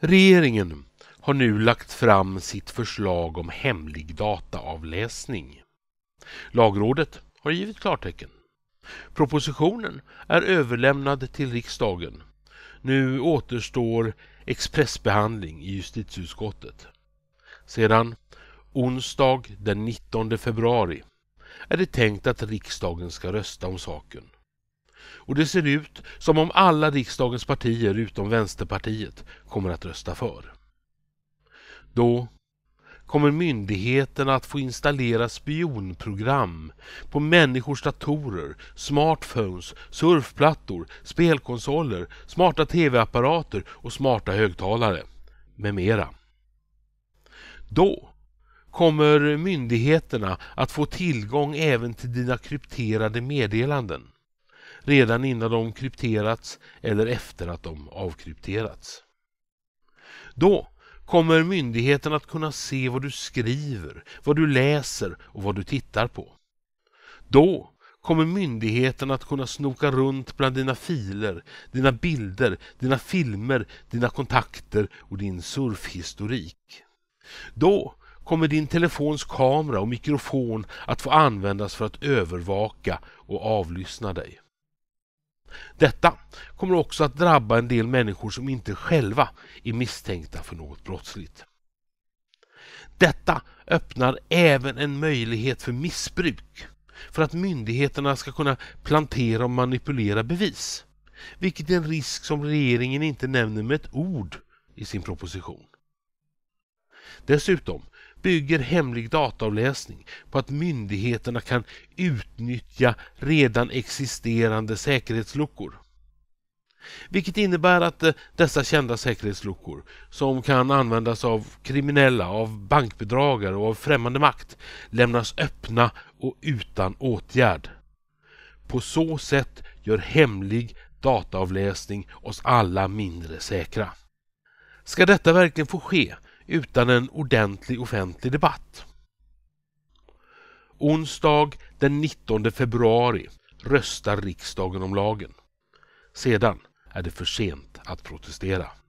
Regeringen har nu lagt fram sitt förslag om hemlig dataavläsning. Lagrådet har givit klartecken. Propositionen är överlämnad till riksdagen. Nu återstår expressbehandling i justitieutskottet. Sedan onsdag den 19 februari är det tänkt att riksdagen ska rösta om saken. Och det ser ut som om alla riksdagens partier utom Vänsterpartiet kommer att rösta för. Då kommer myndigheterna att få installera spionprogram på människors datorer, smartphones, surfplattor, spelkonsoler, smarta tv-apparater och smarta högtalare med mera. Då kommer myndigheterna att få tillgång även till dina krypterade meddelanden redan innan de krypterats eller efter att de avkrypterats. Då kommer myndigheten att kunna se vad du skriver, vad du läser och vad du tittar på. Då kommer myndigheten att kunna snoka runt bland dina filer, dina bilder, dina filmer, dina kontakter och din surfhistorik. Då kommer din telefons kamera och mikrofon att få användas för att övervaka och avlyssna dig. Detta kommer också att drabba en del människor som inte själva är misstänkta för något brottsligt. Detta öppnar även en möjlighet för missbruk, för att myndigheterna ska kunna plantera och manipulera bevis, vilket är en risk som regeringen inte nämner med ett ord i sin proposition. Dessutom bygger hemlig dataavläsning på att myndigheterna kan utnyttja redan existerande säkerhetsluckor. Vilket innebär att eh, dessa kända säkerhetsluckor, som kan användas av kriminella, av bankbedragare och av främmande makt, lämnas öppna och utan åtgärd. På så sätt gör hemlig dataavläsning oss alla mindre säkra. Ska detta verkligen få ske utan en ordentlig offentlig debatt. Onsdag den 19 februari röstar riksdagen om lagen. Sedan är det för sent att protestera.